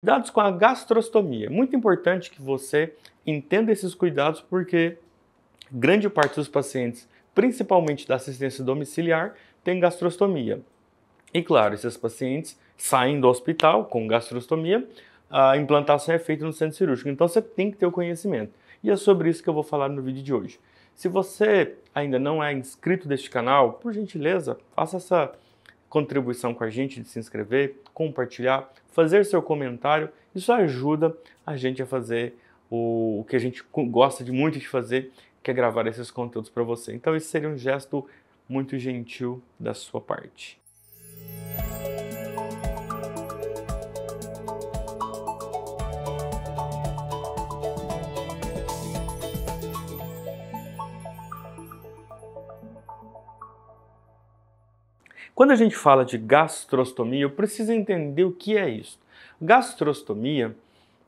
Cuidados com a gastrostomia. Muito importante que você entenda esses cuidados porque grande parte dos pacientes, principalmente da assistência domiciliar, tem gastrostomia. E claro, esses pacientes saem do hospital com gastrostomia, a implantação é feita no centro cirúrgico, então você tem que ter o conhecimento. E é sobre isso que eu vou falar no vídeo de hoje. Se você ainda não é inscrito deste canal, por gentileza, faça essa contribuição com a gente, de se inscrever, compartilhar, fazer seu comentário. Isso ajuda a gente a fazer o, que a gente gosta de muito de fazer, que é gravar esses conteúdos para você. Então, esse seria um gesto muito gentil da sua parte. Quando a gente fala de gastrostomia, eu preciso entender o que é isso. Gastrostomia,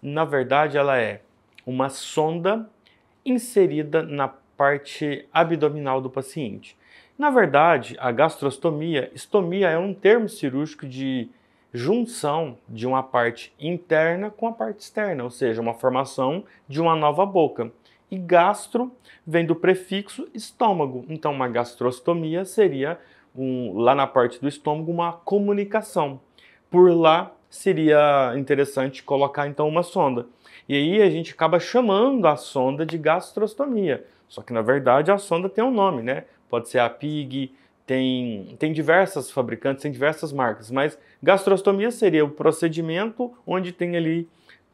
na verdade, ela é uma sonda inserida na parte abdominal do paciente. Na verdade, a gastrostomia, estomia é um termo cirúrgico de junção de uma parte interna com a parte externa, ou seja, uma formação de uma nova boca. E gastro vem do prefixo estômago, então uma gastrostomia seria um, lá na parte do estômago uma comunicação. Por lá seria interessante colocar então uma sonda. E aí a gente acaba chamando a sonda de gastrostomia. Só que na verdade a sonda tem um nome, né? Pode ser a PIG, tem, tem diversas fabricantes, tem diversas marcas, mas gastrostomia seria o procedimento onde tem ali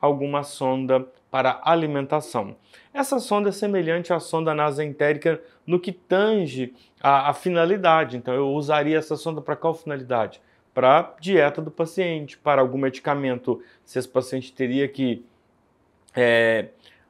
alguma sonda para alimentação. Essa sonda é semelhante à sonda NASA entérica no que tange à, finalidade. Então, eu usaria essa sonda para qual finalidade? Para dieta do paciente, para algum medicamento, se esse paciente teria que é,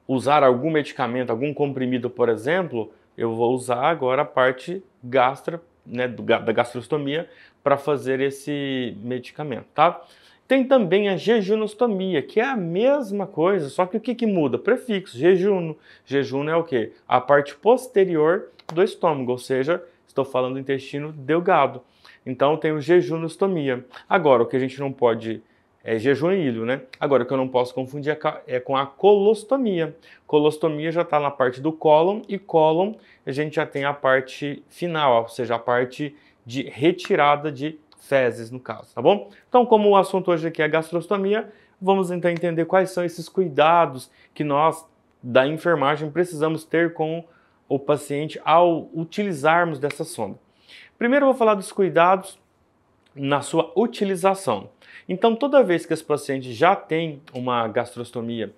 usar algum medicamento, algum comprimido, por exemplo, eu vou usar agora a parte gastra, né, da gastrostomia para fazer esse medicamento, tá? Tem também a jejunostomia, que é a mesma coisa, só que o que, que muda? Prefixo, jejuno. Jejuno é o quê? A parte posterior do estômago, ou seja, estou falando do intestino delgado. Então tem o jejunostomia. Agora, o que a gente não pode é jejunilho, né? Agora, o que eu não posso confundir é, é com a colostomia. Colostomia já está na parte do cólon e cólon a gente já tem a parte final, ou seja, a parte de retirada de fezes no caso, tá bom? Então, como o assunto hoje aqui é gastrostomia, vamos então entender quais são esses cuidados que nós da enfermagem precisamos ter com o paciente ao utilizarmos dessa sonda. Primeiro eu vou falar dos cuidados na sua utilização. Então, toda vez que esse paciente já tem uma gastrostomia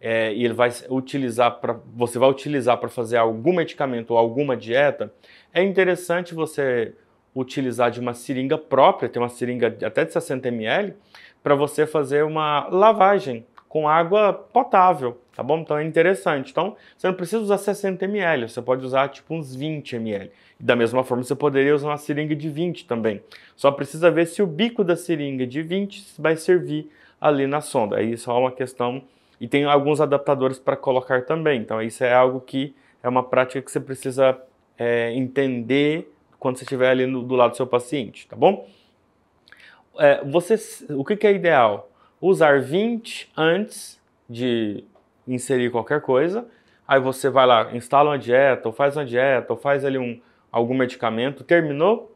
é, e ele vai utilizar para você vai utilizar para fazer algum medicamento ou alguma dieta, é interessante você utilizar de uma seringa própria, tem uma seringa até de 60 ml, para você fazer uma lavagem com água potável, tá bom? Então é interessante. Então você não precisa usar 60 ml, você pode usar tipo uns 20 ml. Da mesma forma você poderia usar uma seringa de 20 também. Só precisa ver se o bico da seringa de 20 vai servir ali na sonda. Aí isso é uma questão e tem alguns adaptadores para colocar também. Então isso é algo que é uma prática que você precisa é, entender quando você estiver ali no, do lado do seu paciente, tá bom? É, você, o que, que é ideal? Usar 20 antes de inserir qualquer coisa. Aí você vai lá, instala uma dieta, ou faz uma dieta, ou faz ali um, algum medicamento. Terminou?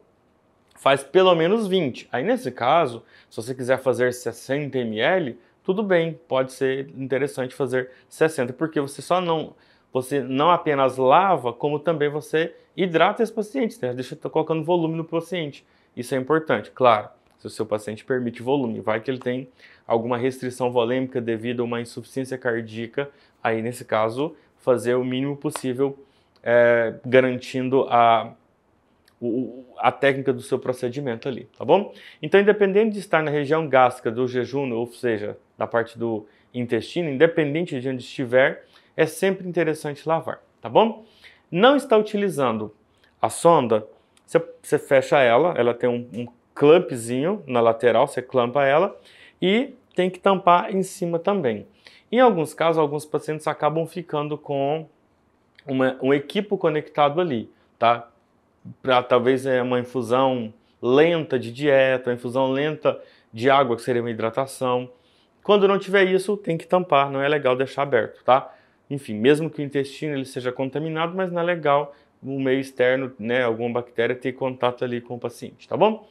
Faz pelo menos 20. Aí nesse caso, se você quiser fazer 60 ml, tudo bem, pode ser interessante fazer 60, porque você só não você não apenas lava, como também você hidrata esse paciente, né? deixa tá colocando volume no paciente. Isso é importante, claro. Se o seu paciente permite volume, vai que ele tem alguma restrição volêmica devido a uma insuficiência cardíaca, aí nesse caso fazer o mínimo possível, é, garantindo a o, a técnica do seu procedimento ali, tá bom? Então, independente de estar na região gástrica do jejum, ou seja, da parte do intestino, independente de onde estiver, é sempre interessante lavar, tá bom? Não está utilizando a sonda, você, fecha ela, ela tem um, um clampzinho na lateral, você clampa ela e tem que tampar em cima também. Em alguns casos, alguns pacientes acabam ficando com uma, um equipo conectado ali, tá? Pra, talvez é uma infusão lenta de dieta, uma infusão lenta de água, que seria uma hidratação. Quando não tiver isso, tem que tampar, não é legal deixar aberto, tá? enfim, mesmo que o intestino ele seja contaminado, mas não é legal o meio externo, né, alguma bactéria ter contato ali com o paciente, tá bom?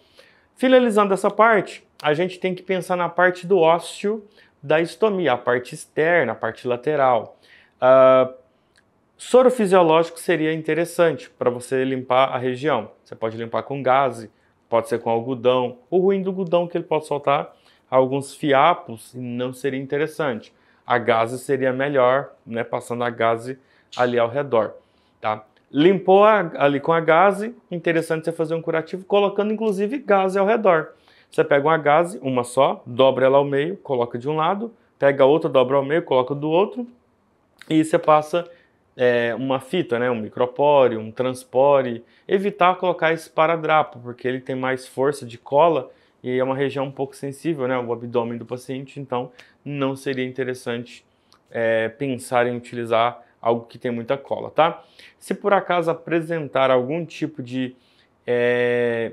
Finalizando essa parte, a gente tem que pensar na parte do ósseo da estomia, a parte externa, a parte lateral. Uh, soro fisiológico seria interessante para você limpar a região. Você pode limpar com gaze, pode ser com algodão. O ruim do algodão é que ele pode soltar alguns fiapos e não seria interessante a gase seria melhor, né? Passando a gase ali ao redor, tá? Limpou a, ali com a gase, interessante você fazer um curativo colocando inclusive gase ao redor. Você pega uma gase, uma só, dobra ela ao meio, coloca de um lado, pega outra, dobra ao meio, coloca do outro e você passa é, uma fita, né? Um micropore, um transpore. Evitar colocar esse esparadrapo, porque ele tem mais força de cola e é uma região um pouco sensível, né, o abdômen do paciente, então não seria interessante é, pensar em utilizar algo que tem muita cola, tá? Se por acaso apresentar algum tipo de é,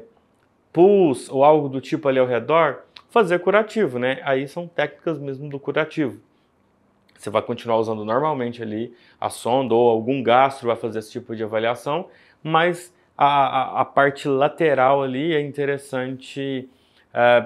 pus ou algo do tipo ali ao redor, fazer curativo, né? Aí são técnicas mesmo do curativo. Você vai continuar usando normalmente ali a sonda ou algum gastro vai fazer esse tipo de avaliação, mas a, a, a parte lateral ali é interessante é,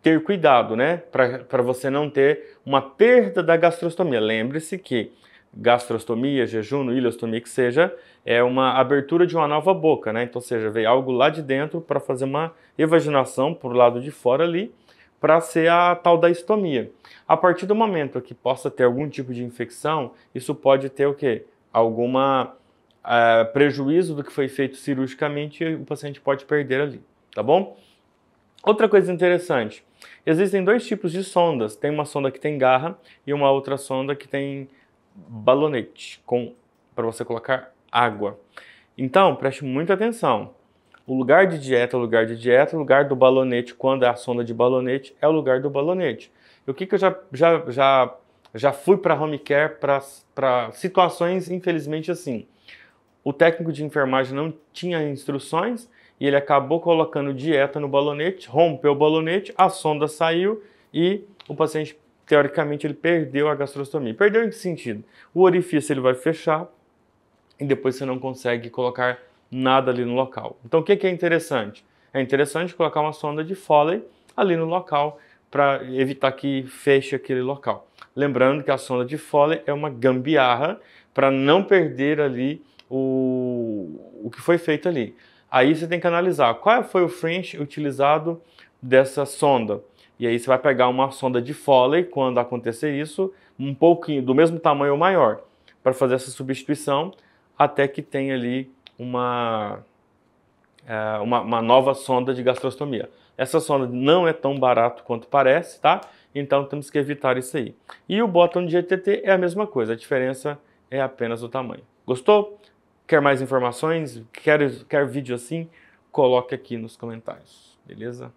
ter cuidado, né? Para você não ter uma perda da gastrostomia. Lembre-se que gastrostomia, jejum, ileostomia que seja, é uma abertura de uma nova boca, né? Então, seja, veio algo lá de dentro para fazer uma evaginação por lado de fora ali, para ser a tal da estomia. A partir do momento que possa ter algum tipo de infecção, isso pode ter o quê? Alguma uh, prejuízo do que foi feito cirurgicamente e o paciente pode perder ali, tá bom? Outra coisa interessante, existem dois tipos de sondas. Tem uma sonda que tem garra e uma outra sonda que tem balonete com para você colocar água. Então, preste muita atenção. O lugar de dieta é o lugar de dieta, o lugar do balonete, quando é a sonda de balonete, é o lugar do balonete. E o que, que eu já, já, já, já fui para home care para situações, infelizmente, assim. O técnico de enfermagem não tinha instruções e ele acabou colocando dieta no balonete, rompeu o balonete, a sonda saiu e o paciente, teoricamente, ele perdeu a gastrostomia. Perdeu em que sentido? O orifício ele vai fechar e depois você não consegue colocar nada ali no local. Então, o que, é interessante? É interessante colocar uma sonda de Foley ali no local para evitar que feche aquele local. Lembrando que a sonda de Foley é uma gambiarra para não perder ali o, o que foi feito ali. Aí você tem que analisar qual foi o fringe utilizado dessa sonda. E aí você vai pegar uma sonda de Foley, quando acontecer isso, um pouquinho do mesmo tamanho ou maior, para fazer essa substituição, até que tenha ali uma, é, uma, uma, nova sonda de gastrostomia. Essa sonda não é tão barato quanto parece, tá? Então temos que evitar isso aí. E o botão de GTT é a mesma coisa, a diferença é apenas o tamanho. Gostou? Quer mais informações? Quer, quer vídeo assim? Coloque aqui nos comentários, beleza?